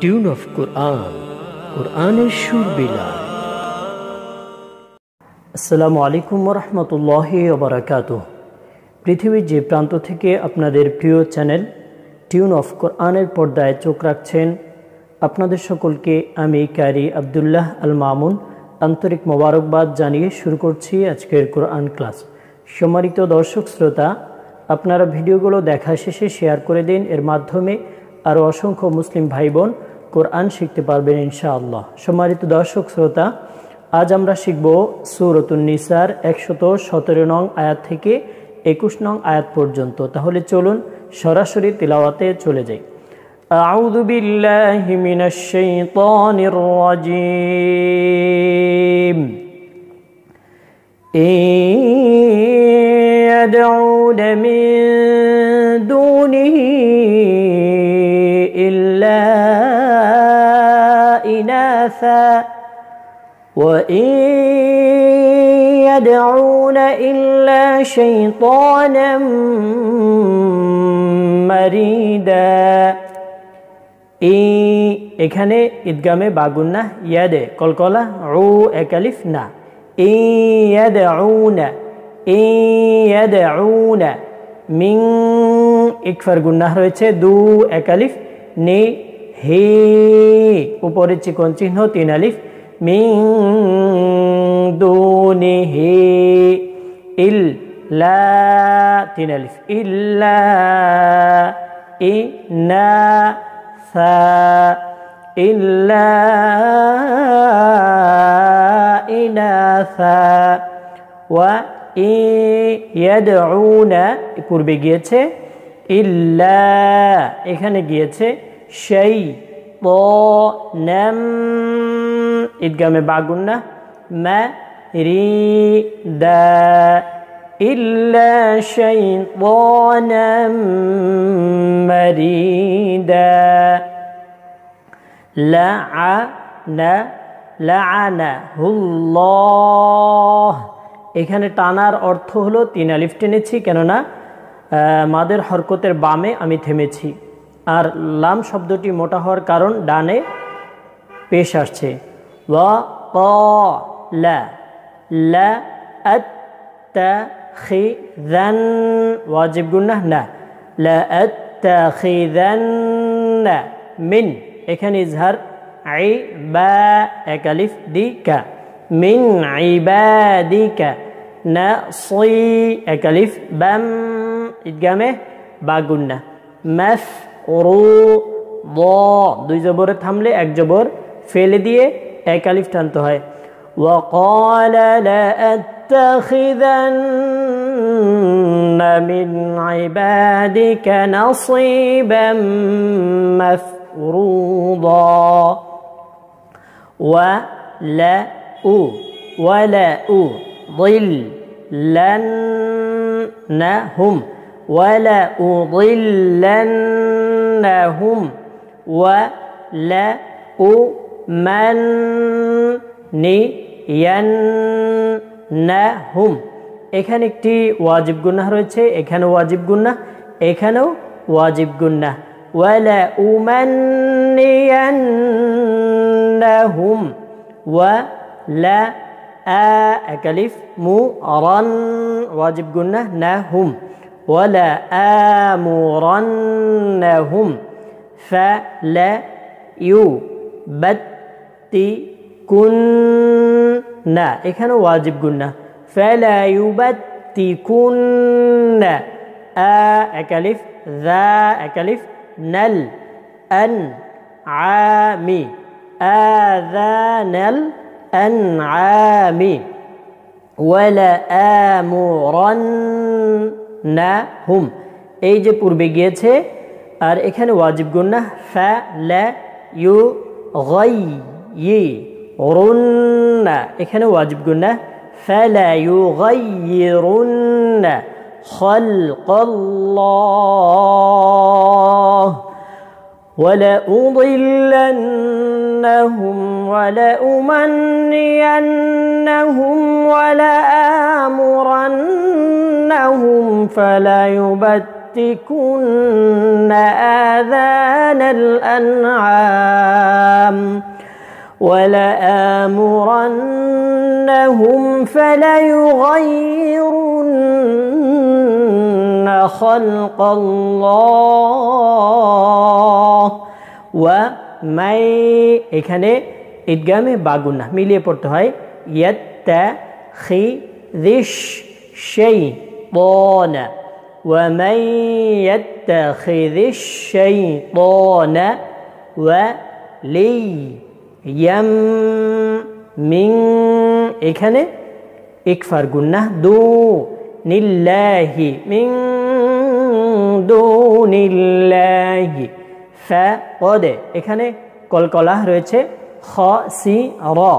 tune of কোরআন কোরআনের সুর বিলায় আসসালামু আলাইকুম রহমতুল্লাহ ওবরাকাত পৃথিবীর যে প্রান্ত থেকে আপনাদের প্রিয় চ্যানেল টিউন অফ কোরআনের পর্দায় চোখ রাখছেন আপনাদের সকলকে আমি ক্যারি আবদুল্লাহ আল মামুন আন্তরিক মোবারকবাদ জানিয়ে শুরু করছি আজকের কোরআন ক্লাস সম্মানিত দর্শক শ্রোতা আপনারা ভিডিওগুলো দেখা শেষে শেয়ার করে দিন এর মাধ্যমে আরও অসংখ্য মুসলিম ভাই বোন কোরআন শিখতে পারবেন ইনশাআল্লাহ সম্মানিত দর্শক শ্রোতা আজ আমরা শিখব সুরতুন্নিসার একশত সতেরো নং আয়াত থেকে একুশ নং আয়াত পর্যন্ত তাহলে চলুন সরাসরি তিলাওয়াতে চলে যাই أعوذ بالله من الشيطان الرجيم إن يدعون من دونه إلا إناثا وإن يدعون إلا شيطانا مريدا ই এখানে ঈদগামে বাগুন না ইয়াদে কলকলা ও একালিফ না ইয়াদ না ইয়াদ না মিং ইকফার গুন্না রয়েছে দু একালিফ নে হে উপরে চিকন চিহ্ন তিন আলিফ মিং হে হি ইল লা তিন আলিফ ইল্লা ইনা সা ইল্লা ইনাসা ওয়া ইয়াদউনা পূর্বে গিয়েছে ইল্লা এখানে গিয়েছে সেই প নাম ঈদগামে বাগুন না ম্যা রি দা ইল্লা সেই পনাম মারিদা লা আ না লাআনাহুল্লাহ এখানে টানার অর্থ হলো তিন আলিফ টেনেছি কেননা মাদের হরকতের বামে আমি থেমেছি আর লাম শব্দটি মোটা হওয়ার কারণ ডানে পেশ আসছে ওয়া ক লা লা أتخذن واجب قلنا لا আই বা একালিফ কা মিন না সই একালিফ ব্যাম ঈদগামে বা গুন্না ম্যাস রো ব দুই জবরে থামলে এক জবর ফেলে দিয়ে এক আলিফ টানতে হয় وقال لأتخذن من عبادك نصيبا مفروضا ولا أو ولا أو ظل لن نهم ولأضلنهم ولأمنينهم এখানে একটি ওয়াজিব গুন্না রয়েছে এখানেও ওয়াজিব গুন্না এখানেও ওয়াজিব গুন্না ওয়ালা উমান্নিয়ান্নাহুম ওয়ালা একালিফ মু আরান ওয়াজিব গুন্না না হুম ولآمرنهم فليبتكن واجب قلنا فلا يبتكن آ أكلف ذا أكلف نل أن عامي آذان الأنعام ولآمرن না হুম এই যে পূর্বে গিয়েছে আর এখানে ওয়াজিব গুন্না ফা লা ইউ গাই ই রুন্না এখানে ওয়াজিব ফা লা গুন্না فلا يغيرن خلق الله ولأضلنهم ولأمنينهم ولآمرن لهم فلا يبتكن آذان الأنعام ولآمرنهم يغيرن خلق الله ومن إخاني إدغامي باغونا ميلي بورتو هاي يتخذش شيء الشيطان ومن يتخذ الشيطان ولي يم من إكنه إكفر قلنا دون الله من دون الله فقد إكنه قل قل أهرجه خاسي را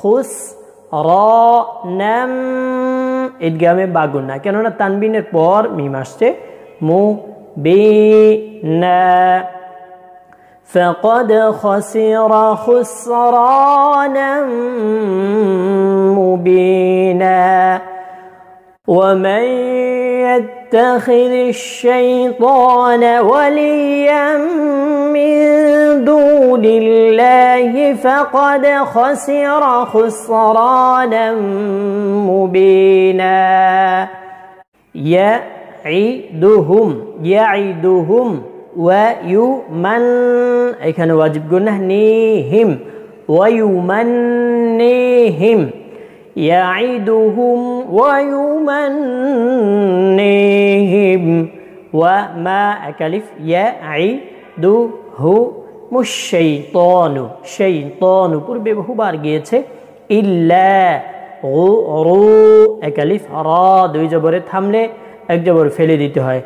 خس را نم ঈদগামে বা গুন্না কেননা তানবিনের পর মিম আসছে মু বি না فقد خسر خسرانا مبينا ومن يتخذ الشيطان وليا من دون الله فقد خسر خسرانا مبينا يعدهم يعدهم ويمن أي كان واجب قلنا نيهم ويمنيهم يعدهم ويمنيهم وما أكلف يعدُه মুশাইতানু শাইতানু পূর্বে বহুবার গিয়েছে ইল্লা গুরু একালিফ রা দুই জবরে থামলে এক জবর ফেলে দিতে হয়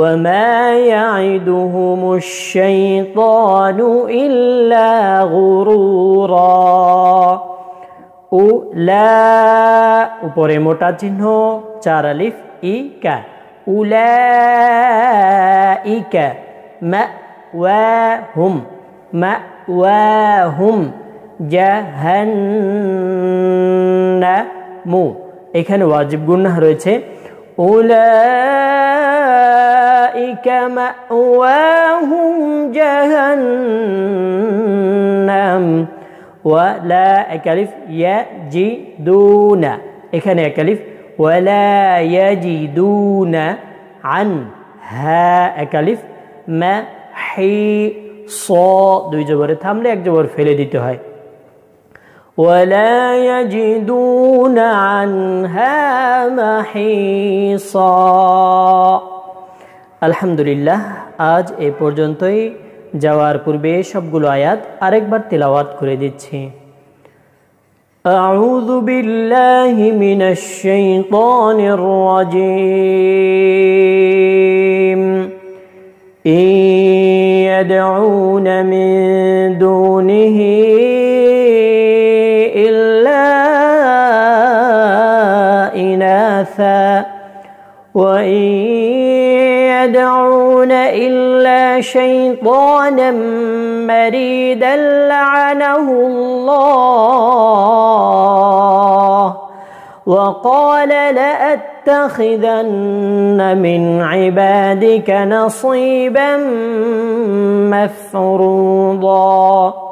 وما يعدهم الشيطان إلا غرورا উ উপরে মোটা চিহ্ন চার আলিফ ই ক্যা উলা ই ক্যা ওয়া হুম ওয়া হুম মু এখানে ওয়াজিব গুন্নাহ রয়েছে أولئك مأواهم جهنم ওয়ালা একালিফ ইয়াজিদুনা এখানে একালিফ ওয়ালা ইয়াজিদুনা আন হ্যা একালিফ মা হি স দুই জবরে থামলে এক জবর ফেলে দিতে হয় ولا يجدون عنها محيصا আলহামদুলিল্লাহ আজ এ পর্যন্তই যাওয়ার পূর্বে সবগুলো আয়াত আরেকবার তেলাওয়াত করে দিচ্ছি أعوذ بالله من الشيطان الرجيم إن يدعون من دونه إلا إناثا وإن يدعون إلا شيطانا مريدا لعنه الله وقال لأتخذن من عبادك نصيبا مفروضا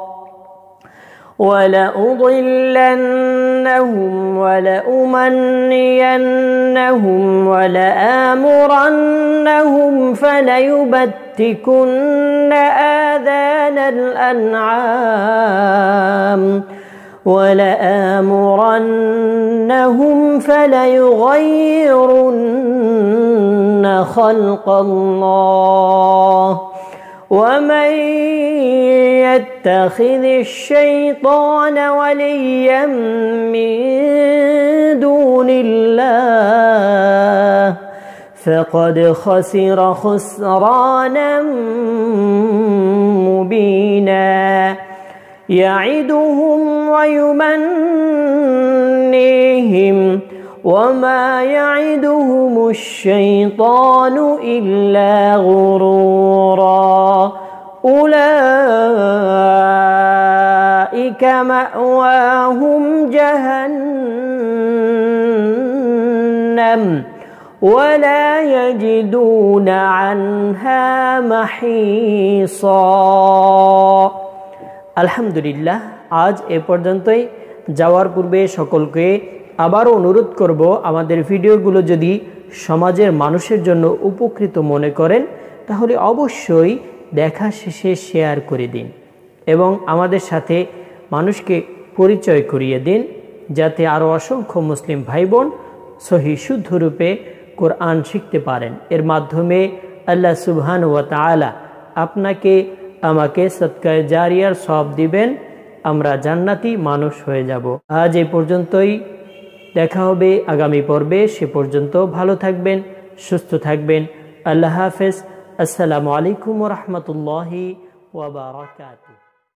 ولأضلنهم ولأمنينهم ولآمرنهم فليبتكن آذان الأنعام ولآمرنهم فليغيرن خلق الله ومن يتخذ الشيطان وليا من دون الله فقد خسر خسرانا مبينا يعدهم ويمنيهم وما يعدهم الشيطان إلا غرورا أولئك مأواهم جهنم ولا يجدون عنها محيصا الحمد لله آج এ পর্যন্তই যাওয়ার পূর্বে সকলকে আবারও অনুরোধ করব আমাদের ভিডিওগুলো যদি সমাজের মানুষের জন্য উপকৃত মনে করেন তাহলে অবশ্যই দেখা শেষে শেয়ার করে দিন এবং আমাদের সাথে মানুষকে পরিচয় করিয়ে দিন যাতে আরও অসংখ্য মুসলিম ভাই বোন সহি শুদ্ধরূপে কোরআন শিখতে পারেন এর মাধ্যমে আল্লাহ সুবহান ওয়া তালা আপনাকে আমাকে সৎকায় জারিয়ার সব দিবেন আমরা জান্নাতি মানুষ হয়ে যাব আজ এই পর্যন্তই দেখা হবে আগামী পর্বে সে পর্যন্ত ভালো থাকবেন সুস্থ থাকবেন আল্লাহ হাফেজ আসসালামু আলাইকুম রহমতুল্লাহি ওয়াবারাকাত